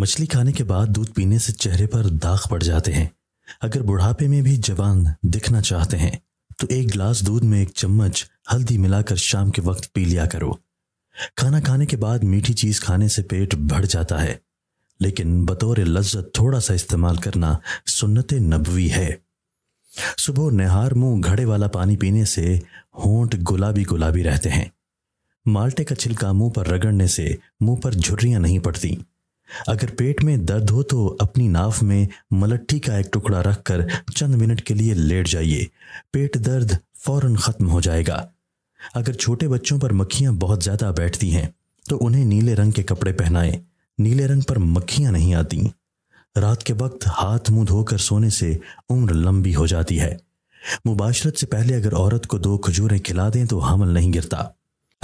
मछली खाने के बाद दूध पीने से चेहरे पर दाग पड़ जाते हैं अगर बुढ़ापे में भी जवान दिखना चाहते हैं तो एक गिलास दूध में एक चम्मच हल्दी मिलाकर शाम के वक्त पी लिया करो खाना खाने के बाद मीठी चीज खाने से पेट भर जाता है लेकिन बतौर लज्जत थोड़ा सा इस्तेमाल करना सुन्नत नबवी है सुबह नहार मुंह घड़े वाला पानी पीने से होंठ गुलाबी गुलाबी रहते हैं माल्टे का छिलका मुंह पर रगड़ने से मुंह पर झुर्रियां नहीं पड़ती अगर पेट में दर्द हो तो अपनी नाव में मलट्ठी का एक टुकड़ा रखकर चंद मिनट के लिए लेट जाइए पेट दर्द फौरन खत्म हो जाएगा अगर छोटे बच्चों पर मक्खियां बहुत ज्यादा बैठती हैं तो उन्हें नीले रंग के कपड़े पहनाएं नीले रंग पर मक्खियां नहीं आती रात के वक्त हाथ मुंह धोकर सोने से उम्र लंबी हो जाती है मुबाशरत से पहले अगर औरत को दो खजूरें खिला दें तो हमल नहीं गिरता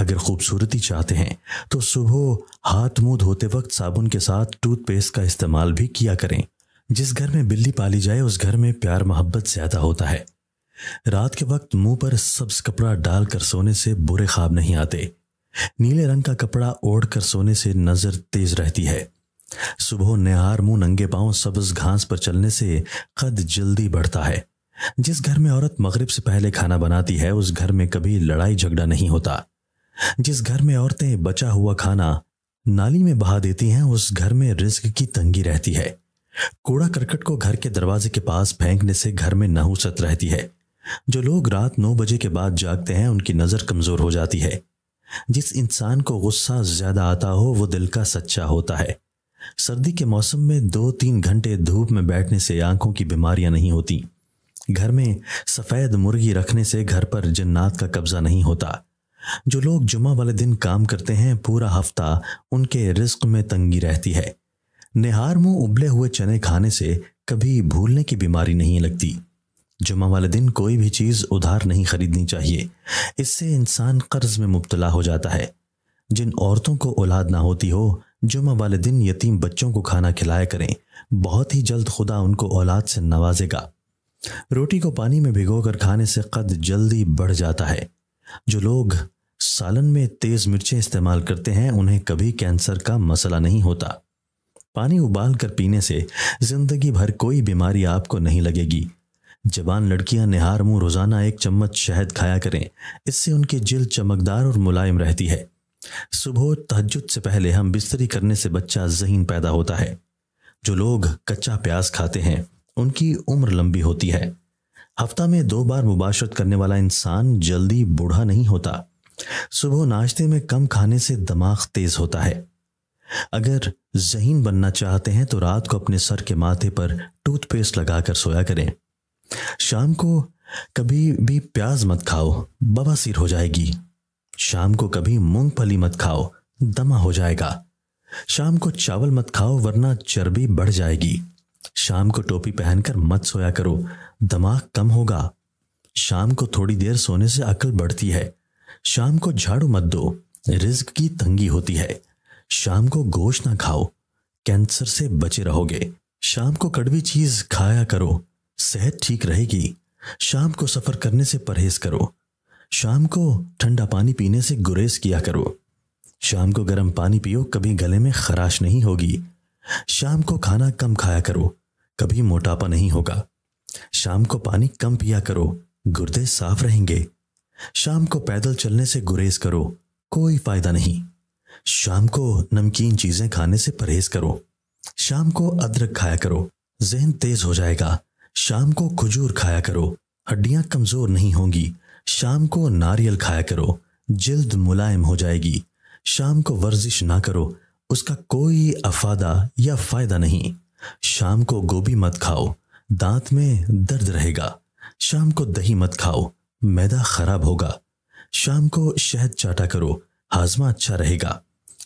अगर खूबसूरती चाहते हैं तो सुबह हाथ मुंह धोते वक्त साबुन के साथ टूथपेस्ट का इस्तेमाल भी किया करें जिस घर में बिल्ली पाली जाए उस घर में प्यार मोहब्बत ज्यादा होता है रात के वक्त मुंह पर सब्ज कपड़ा डालकर सोने से बुरे ख्वाब नहीं आते नीले रंग का कपड़ा ओढ़ कर सोने से नजर तेज रहती है सुबह नेहार मुंह नंगे पांव सब्ज घास पर चलने से कद जल्दी बढ़ता है जिस घर में औरत मगरिब से पहले खाना बनाती है उस घर में कभी लड़ाई झगड़ा नहीं होता जिस घर में औरतें बचा हुआ खाना नाली में बहा देती हैं उस घर में रिस्क की तंगी रहती है कूड़ा करकट को घर के दरवाजे के पास फेंकने से घर में नहुसत रहती है जो लोग रात नौ बजे के बाद जागते हैं उनकी नज़र कमज़ोर हो जाती है जिस इंसान को गुस्सा ज़्यादा आता हो वो दिल का सच्चा होता है सर्दी के मौसम में दो तीन घंटे धूप में बैठने से आंखों की बीमारियां नहीं होती घर में सफ़ेद मुर्गी रखने से घर पर जन्नात का कब्ज़ा नहीं होता जो लोग जुमा वाले दिन काम करते हैं पूरा हफ्ता उनके रिस्क में तंगी रहती है निहार मुंह उबले हुए चने खाने से कभी भूलने की बीमारी नहीं लगती जुमा वाले दिन कोई भी चीज़ उधार नहीं खरीदनी चाहिए इससे इंसान कर्ज में मुबतला हो जाता है जिन औरतों को औलाद ना होती हो जुमा वाले दिन यतीम बच्चों को खाना खिलाया करें बहुत ही जल्द खुदा उनको औलाद से नवाजेगा रोटी को पानी में भिगोकर खाने से कद जल्दी बढ़ जाता है जो लोग सालन में तेज मिर्चें इस्तेमाल करते हैं उन्हें कभी कैंसर का मसला नहीं होता पानी उबाल कर पीने से जिंदगी भर कोई बीमारी आपको नहीं लगेगी जवान लड़कियां निहार मुंह रोजाना एक चम्मच शहद खाया करें इससे उनकी जिल चमकदार और मुलायम रहती है सुबह तहजद से पहले हम बिस्तरी करने से बच्चा जहीन पैदा होता है जो लोग कच्चा प्याज खाते हैं उनकी उम्र लंबी होती है हफ्ता में दो बार मुबाशरत करने वाला इंसान जल्दी बूढ़ा नहीं होता सुबह नाश्ते में कम खाने से दिमाग तेज होता है अगर जहीन बनना चाहते हैं तो रात को अपने सर के माथे पर टूथपेस्ट लगाकर सोया करें शाम को कभी भी प्याज मत खाओ सिर हो जाएगी शाम को कभी मूंगफली मत खाओ दमा हो जाएगा शाम को चावल मत खाओ वरना चर्बी बढ़ जाएगी शाम को टोपी पहनकर मत सोया करो दिमाग कम होगा शाम को थोड़ी देर सोने से अकल बढ़ती है शाम को झाड़ू मत दो रिस्क की तंगी होती है शाम को गोश ना खाओ कैंसर से बचे रहोगे शाम को कड़वी चीज खाया करो सेहत ठीक रहेगी शाम को सफर करने से परहेज करो शाम को ठंडा पानी पीने से गुरेज किया करो शाम को गर्म पानी पियो कभी गले में खराश नहीं होगी शाम को खाना कम खाया करो कभी मोटापा नहीं होगा शाम को पानी कम पिया करो गुर्दे साफ रहेंगे शाम को पैदल चलने से गुरेज करो कोई फायदा नहीं शाम को नमकीन चीजें खाने से परहेज करो शाम को अदरक खाया करो जहन तेज हो जाएगा शाम को खजूर खाया करो हड्डियां कमजोर नहीं होंगी शाम को नारियल खाया करो जल्द मुलायम हो जाएगी शाम को वर्जिश ना करो उसका कोई अफादा या फायदा नहीं शाम को गोभी मत खाओ दांत में दर्द रहेगा शाम को दही मत खाओ मैदा खराब होगा शाम को शहद चाटा करो हाजमा अच्छा रहेगा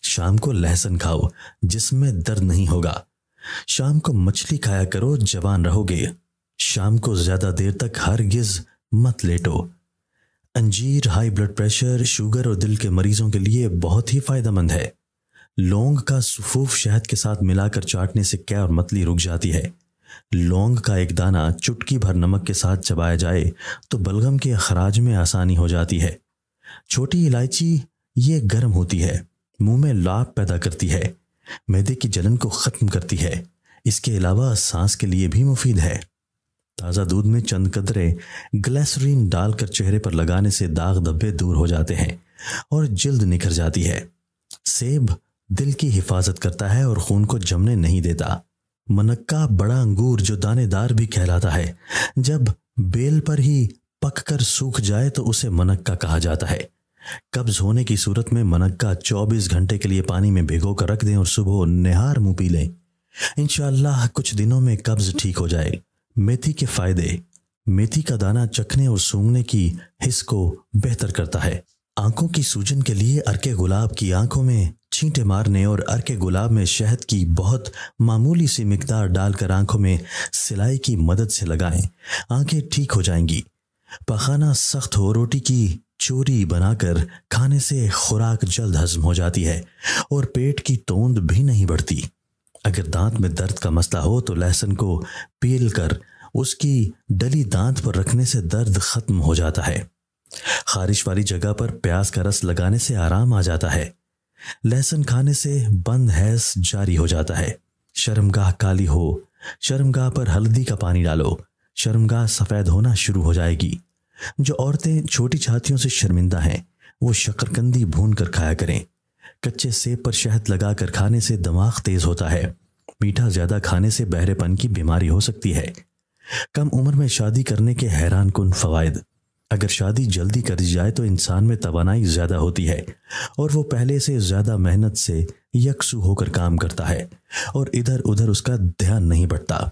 शाम को लहसन खाओ जिसमें दर्द नहीं होगा शाम को मछली खाया करो जवान रहोगे शाम को ज्यादा देर तक हर गिज मत लेटो अंजीर हाई ब्लड प्रेशर शुगर और दिल के मरीजों के लिए बहुत ही फायदेमंद है लौंग का सफूफ शहद के साथ मिलाकर चाटने से क्या और मतली रुक जाती है लौंग का एक दाना चुटकी भर नमक के साथ चबाया जाए तो बलगम के अखराज में आसानी हो जाती है छोटी इलायची ये गर्म होती है मुंह में लाभ पैदा करती है मैदे की जलन को ख़त्म करती है इसके अलावा सांस के लिए भी मुफीद है ताज़ा दूध में चंद कदरे ग्लैसरीन डालकर चेहरे पर लगाने से दाग धब्बे दूर हो जाते हैं और जल्द निखर जाती है सेब दिल की हिफाजत करता है और खून को जमने नहीं देता मनक्का बड़ा अंगूर जो दानेदार भी कहलाता है जब बेल पर ही पककर सूख जाए तो उसे मनक्का कहा जाता है कब्ज होने की सूरत में मनक्का 24 घंटे के लिए पानी में भिगो कर रख दें और सुबह निहार मुंह पी लें इनशाला कुछ दिनों में कब्ज ठीक हो जाए मेथी के फायदे मेथी का दाना चखने और सूंघने की हिस्स को बेहतर करता है आंखों की सूजन के लिए अरके गुलाब की आंखों में छींटे मारने और अरके गुलाब में शहद की बहुत मामूली सी मकदार डालकर आंखों में सिलाई की मदद से लगाएं आंखें ठीक हो जाएंगी पखाना सख्त हो रोटी की चोरी बनाकर खाने से खुराक जल्द हजम हो जाती है और पेट की तोंद भी नहीं बढ़ती अगर दांत में दर्द का मसला हो तो लहसुन को पील कर उसकी डली दांत पर रखने से दर्द खत्म हो जाता है खारिश वाली जगह पर प्याज का रस लगाने से आराम आ जाता है लहसुन खाने से बंद हैस जारी हो जाता है शर्मगाह काली हो शर्मगाह पर हल्दी का पानी डालो शर्मगाह सफ़ेद होना शुरू हो जाएगी जो औरतें छोटी छातियों से शर्मिंदा हैं वो शक्करकंदी भून कर खाया करें कच्चे सेब पर शहद लगा कर खाने से दिमाग तेज होता है मीठा ज़्यादा खाने से बहरेपन की बीमारी हो सकती है कम उम्र में शादी करने के हैरान कन फवायद अगर शादी जल्दी कर दी जाए तो इंसान में तोानाई ज़्यादा होती है और वो पहले से ज़्यादा मेहनत से यकसू होकर काम करता है और इधर उधर उसका ध्यान नहीं बढ़ता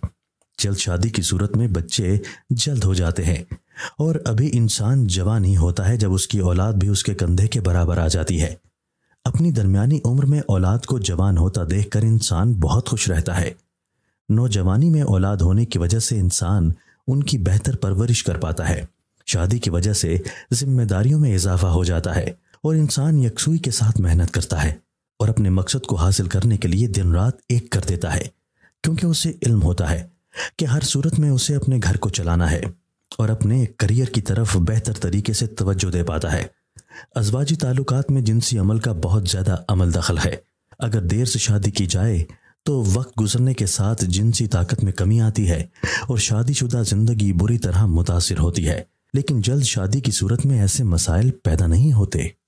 जल्द शादी की सूरत में बच्चे जल्द हो जाते हैं और अभी इंसान जवान ही होता है जब उसकी औलाद भी उसके कंधे के बराबर आ जाती है अपनी दरमियानी उम्र में औलाद को जवान होता देखकर इंसान बहुत खुश रहता है नौजवानी में औलाद होने की वजह से इंसान उनकी बेहतर परवरिश कर पाता है शादी की वजह से जिम्मेदारियों में इजाफा हो जाता है और इंसान यकसुई के साथ मेहनत करता है और अपने मकसद को हासिल करने के लिए दिन रात एक कर देता है क्योंकि उसे इल्म होता है कि हर सूरत में उसे अपने घर को चलाना है और अपने करियर की तरफ बेहतर तरीके से तवज्जो दे पाता है अजवाजी ताल्लुकात में जिनसी अमल का बहुत ज़्यादा अमल दखल है अगर देर से शादी की जाए तो वक्त गुजरने के साथ जिनसी ताकत में कमी आती है और शादीशुदा ज़िंदगी बुरी तरह मुतासर होती है लेकिन जल्द शादी की सूरत में ऐसे मसाइल पैदा नहीं होते